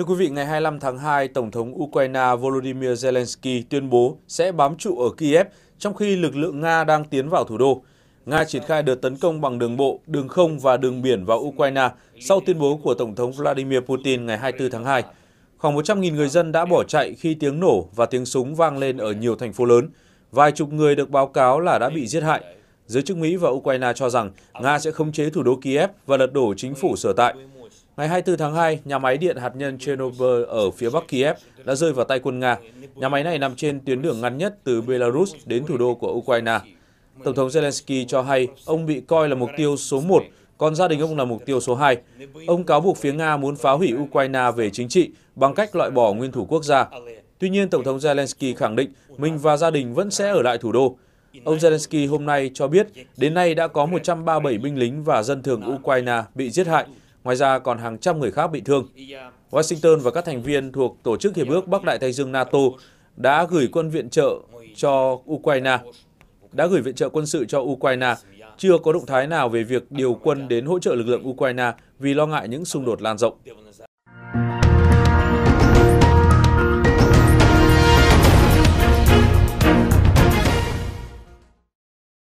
Thưa quý vị, ngày 25 tháng 2, Tổng thống Ukraine Volodymyr Zelensky tuyên bố sẽ bám trụ ở Kiev trong khi lực lượng Nga đang tiến vào thủ đô. Nga triển khai đợt tấn công bằng đường bộ, đường không và đường biển vào Ukraine sau tuyên bố của Tổng thống Vladimir Putin ngày 24 tháng 2. Khoảng 100.000 người dân đã bỏ chạy khi tiếng nổ và tiếng súng vang lên ở nhiều thành phố lớn. Vài chục người được báo cáo là đã bị giết hại. Giới chức Mỹ và Ukraine cho rằng Nga sẽ khống chế thủ đô Kiev và lật đổ chính phủ sở tại. Ngày 24 tháng 2, nhà máy điện hạt nhân Chernobyl ở phía bắc Kiev đã rơi vào tay quân Nga. Nhà máy này nằm trên tuyến đường ngắn nhất từ Belarus đến thủ đô của Ukraine. Tổng thống Zelensky cho hay ông bị coi là mục tiêu số 1, còn gia đình ông là mục tiêu số 2. Ông cáo buộc phía Nga muốn phá hủy Ukraine về chính trị bằng cách loại bỏ nguyên thủ quốc gia. Tuy nhiên, Tổng thống Zelensky khẳng định mình và gia đình vẫn sẽ ở lại thủ đô. Ông Zelensky hôm nay cho biết đến nay đã có 137 binh lính và dân thường Ukraine bị giết hại Ngoài ra, còn hàng trăm người khác bị thương. Washington và các thành viên thuộc Tổ chức Hiệp ước Bắc Đại Tây Dương NATO đã gửi quân viện trợ cho Ukraine, đã gửi viện trợ quân sự cho Ukraine, chưa có động thái nào về việc điều quân đến hỗ trợ lực lượng Ukraine vì lo ngại những xung đột lan rộng.